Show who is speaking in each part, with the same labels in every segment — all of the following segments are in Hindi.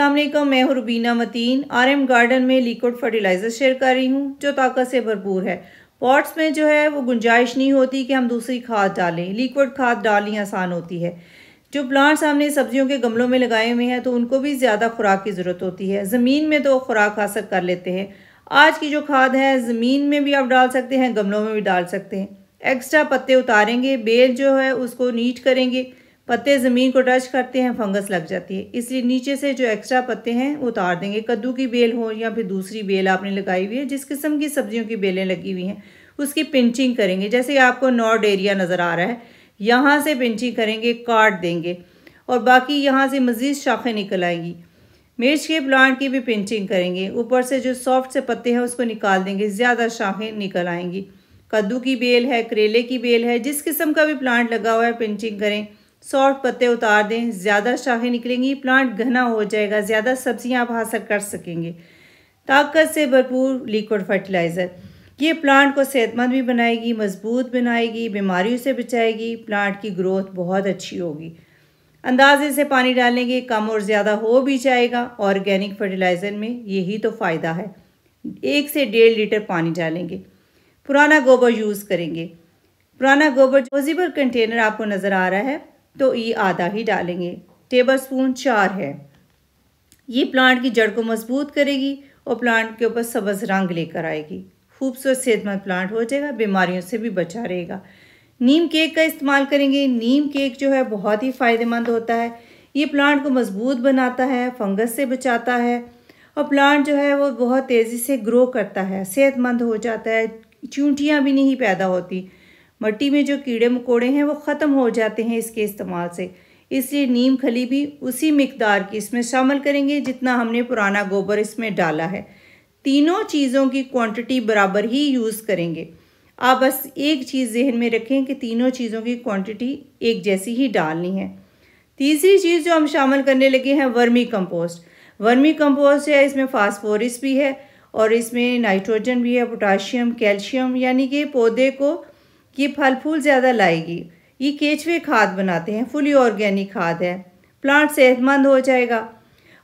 Speaker 1: अल्लाम मैं हूँ रुबीना मतीन आरएम गार्डन में लिक्विड फर्टिलाइज़र शेयर कर रही हूँ जो ताकत से भरपूर है पॉट्स में जो है वो गुंजाइश नहीं होती कि हम दूसरी खाद डालें लिक्विड खाद डालनी आसान होती है जो प्लांट्स हमने सब्जियों के गमलों में लगाए हुए हैं तो उनको भी ज़्यादा खुराक की ज़रूरत होती है ज़मीन में तो खुराक हासिल कर लेते हैं आज की जो खाद है ज़मीन में भी आप डाल सकते हैं गमलों में भी डाल सकते हैं एक्स्ट्रा पत्ते उतारेंगे बेल जो है उसको नीट करेंगे पत्ते ज़मीन को टच करते हैं फंगस लग जाती है इसलिए नीचे से जो एक्स्ट्रा पत्ते हैं वो उतार देंगे कद्दू की बेल हो या फिर दूसरी बेल आपने लगाई हुई है जिस किस्म की सब्जियों की बेलें लगी हुई हैं उसकी पिंचिंग करेंगे जैसे आपको नॉर्ड एरिया नज़र आ रहा है यहाँ से पिंचिंग करेंगे काट देंगे और बाकी यहाँ से मज़ीद शाखें निकल आएंगी मिर्च के प्लांट की भी पिंचिंग करेंगे ऊपर से जो सॉफ्ट से पत्ते हैं उसको निकाल देंगे ज़्यादा शाखें निकल आएंगी कद्दू की बेल है करेले की बेल है जिस किस्म का भी प्लांट लगा हुआ है पिंचिंग करें सॉफ्ट पत्ते उतार दें ज़्यादा शाखें निकलेंगी प्लांट घना हो जाएगा ज़्यादा सब्जियां आप हासिल कर सकेंगे ताकत से भरपूर लिक्विड फर्टिलाइज़र ये प्लांट को सेहतमंद भी बनाएगी मजबूत बनाएगी बीमारियों से बचाएगी प्लांट की ग्रोथ बहुत अच्छी होगी अंदाजे से पानी डालेंगे कम और ज़्यादा हो भी जाएगा ऑर्गेनिक फर्टिलाइज़र में यही तो फ़ायदा है एक से डेढ़ लीटर पानी डालेंगे पुराना गोबर यूज़ करेंगे पुराना गोबर डिस्पोजिबल कंटेनर आपको नज़र आ रहा है तो ये आधा ही डालेंगे टेबल स्पून चार है ये प्लांट की जड़ को मजबूत करेगी और प्लांट के ऊपर सब्ज रंग लेकर आएगी खूबसूरत सेहतमंद प्लांट हो जाएगा बीमारियों से भी बचा रहेगा नीम केक का इस्तेमाल करेंगे नीम केक जो है बहुत ही फ़ायदेमंद होता है ये प्लांट को मजबूत बनाता है फंगस से बचाता है और प्लांट जो है वो बहुत तेज़ी से ग्रो करता है सेहतमंद हो जाता है चूंटियाँ भी नहीं पैदा होती मट्टी में जो कीड़े मकोड़े हैं वो ख़त्म हो जाते हैं इसके इस्तेमाल से इसलिए नीम खली भी उसी मकदार की इसमें शामिल करेंगे जितना हमने पुराना गोबर इसमें डाला है तीनों चीज़ों की क्वांटिटी बराबर ही यूज़ करेंगे आप बस एक चीज़ जहन में रखें कि तीनों चीज़ों की क्वांटिटी एक जैसी ही डालनी है तीसरी चीज़ जो हम शामिल करने लगे हैं वर्मी कंपोस्ट वर्मी कंपोस्ट है इसमें फास्फोरस भी है और इसमें नाइट्रोजन भी है पोटाशियम कैल्शियम यानी कि पौधे को ये फल फूल ज़्यादा लाएगी ये केचवे खाद बनाते हैं फुली ऑर्गेनिक खाद है प्लांट सेहतमंद हो जाएगा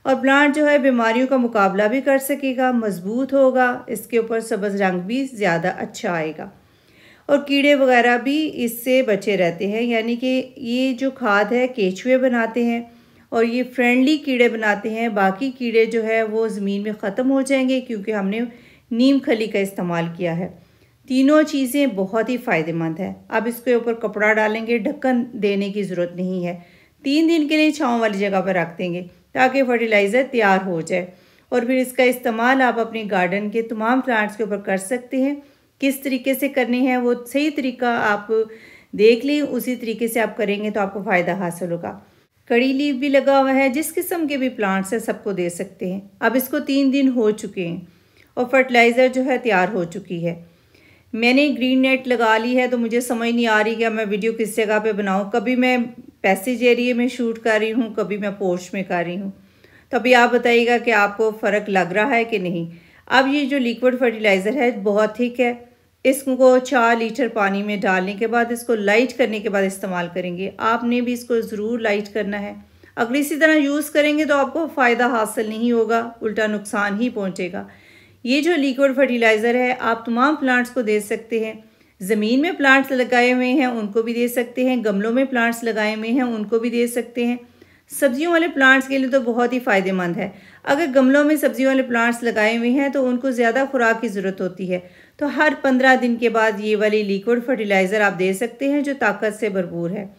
Speaker 1: और प्लांट जो है बीमारियों का मुकाबला भी कर सकेगा मजबूत होगा इसके ऊपर सब्ज़ रंग भी ज़्यादा अच्छा आएगा और कीड़े वगैरह भी इससे बचे रहते हैं यानी कि ये जो खाद है केचुए बनाते हैं और ये फ्रेंडली कीड़े बनाते हैं बाकी कीड़े जो है वो ज़मीन में ख़त्म हो जाएंगे क्योंकि हमने नीम खली का इस्तेमाल किया है तीनों चीज़ें बहुत ही फ़ायदेमंद है अब इसके ऊपर कपड़ा डालेंगे ढक्कन देने की ज़रूरत नहीं है तीन दिन के लिए छाँव वाली जगह पर रख देंगे ताकि फर्टिलाइज़र तैयार हो जाए और फिर इसका इस्तेमाल आप अपने गार्डन के तमाम प्लांट्स के ऊपर कर सकते हैं किस तरीके से करनी है वो सही तरीका आप देख लें उसी तरीके से आप करेंगे तो आपको फ़ायदा हासिल होगा कड़ी लीव भी लगा हुआ है जिस किस्म के भी प्लांट्स हैं सबको दे सकते हैं अब इसको तीन दिन हो चुके हैं और फर्टिलाइज़र जो है तैयार हो चुकी है मैंने ग्रीन नेट लगा ली है तो मुझे समझ नहीं आ रही कि मैं वीडियो किस जगह पे बनाऊँ कभी मैं पैसेज एरिए में शूट कर रही हूँ कभी मैं पोर्च में कर रही हूँ तो अभी आप बताइएगा कि आपको फ़र्क लग रहा है कि नहीं अब ये जो लिक्विड फर्टिलाइज़र है बहुत ठीक है इसको चार लीटर पानी में डालने के बाद इसको लाइट करने के बाद इस्तेमाल करेंगे आपने भी इसको ज़रूर लाइट करना है अगर इसी तरह यूज़ करेंगे तो आपको फ़ायदा हासिल नहीं होगा उल्टा नुकसान ही पहुँचेगा ये जो लिक्विड फर्टिलाइज़र है आप तमाम प्लांट्स को दे सकते हैं ज़मीन में प्लांट्स लगाए हुए हैं उनको भी दे सकते हैं गमलों में प्लांट्स लगाए हुए हैं उनको भी दे सकते हैं सब्जियों वाले प्लांट्स के लिए तो बहुत ही फ़ायदेमंद है अगर गमलों में सब्जियों वाले प्लांट्स लगाए हुए हैं तो उनको ज़्यादा खुराक की ज़रूरत होती है तो हर पंद्रह दिन के बाद ये वाली लिक्विड फर्टिलाइज़र आप दे सकते हैं जो ताकत से भरपूर है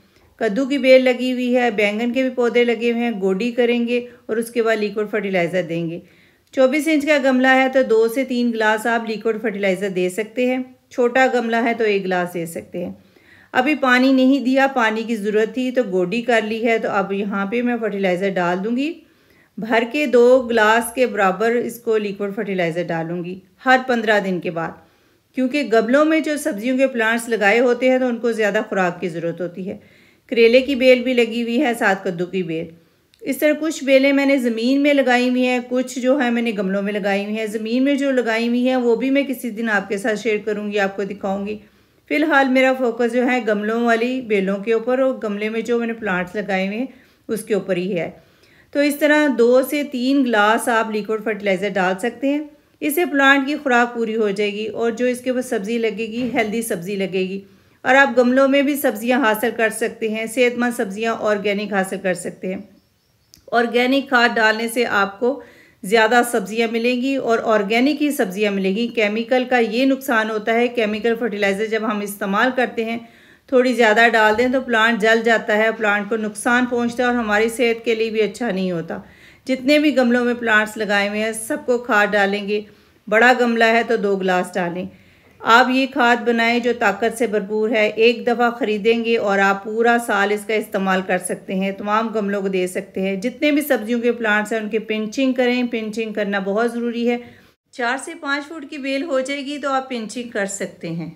Speaker 1: कद्दू की बेल लगी हुई है बैंगन के भी पौधे लगे हुए हैं गोडी करेंगे और उसके बाद लिक्विड फर्टिलाइज़र देंगे चौबीस इंच का गमला है तो दो से तीन गिलास आप लिक्विड फर्टिलाइज़र दे सकते हैं छोटा गमला है तो एक गिलास दे सकते हैं अभी पानी नहीं दिया पानी की ज़रूरत थी तो गोडी कर ली है तो अब यहाँ पे मैं फर्टिलाइज़र डाल दूँगी भर के दो गिलास के बराबर इसको लिक्विड फर्टिलाइज़र डालूँगी हर पंद्रह दिन के बाद क्योंकि गमलों में जो सब्जियों के प्लांट्स लगाए होते हैं तो उनको ज़्यादा खुराक की ज़रूरत होती है करेले की बेल भी लगी हुई है साथ कद्दू की बेल इस तरह कुछ बेलें मैंने ज़मीन में लगाई हुई हैं कुछ जो है मैंने गमलों में लगाई हुई हैं ज़मीन में जो लगाई हुई हैं वो भी मैं किसी दिन आपके साथ शेयर करूँगी आपको दिखाऊँगी फ़िलहाल मेरा फोकस जो है गमलों वाली बेलों के ऊपर और गमले में जो मैंने प्लांट्स लगाए हुए हैं उसके ऊपर ही है तो इस तरह दो से तीन ग्लास आप लिक्विड फर्टिलाइज़र डाल सकते हैं इससे प्लांट की खुराक पूरी हो जाएगी और जो इसके ऊपर सब्ज़ी लगेगी हेल्दी सब्ज़ी लगेगी और आप गमलों में भी सब्ज़ियाँ हासिल कर सकते हैं सेहतमंद सब्ज़ियाँ ऑर्गेनिक हासिल कर सकते हैं ऑर्गेनिक खाद डालने से आपको ज़्यादा सब्जियां मिलेंगी और ऑर्गेनिक ही सब्जियां मिलेंगी केमिकल का ये नुकसान होता है केमिकल फर्टिलाइज़र जब हम इस्तेमाल करते हैं थोड़ी ज़्यादा डाल दें तो प्लांट जल जाता है प्लांट को नुकसान पहुंचता है और हमारी सेहत के लिए भी अच्छा नहीं होता जितने भी गमलों में प्लांट्स लगाए हुए हैं सबको खाद डालेंगे बड़ा गमला है तो दो गिलास डालें आप ये खाद बनाएं जो ताकत से भरपूर है एक दफ़ा ख़रीदेंगे और आप पूरा साल इसका इस्तेमाल कर सकते हैं तमाम गमलों को दे सकते हैं जितने भी सब्जियों के प्लांट्स हैं उनके पिंचिंग करें पिंचिंग करना बहुत ज़रूरी है चार से पाँच फुट की बेल हो जाएगी तो आप पिंचिंग कर सकते हैं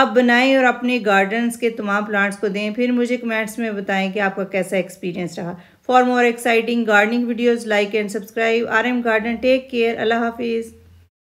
Speaker 1: आप बनाएं और अपने गार्डन्स के तमाम प्लांट्स को दें फिर मुझे कमेंट्स में बताएं कि आपका कैसा एक्सपीरियंस रहा for more exciting gardening videos like and subscribe R M garden take care Allah हाफिज़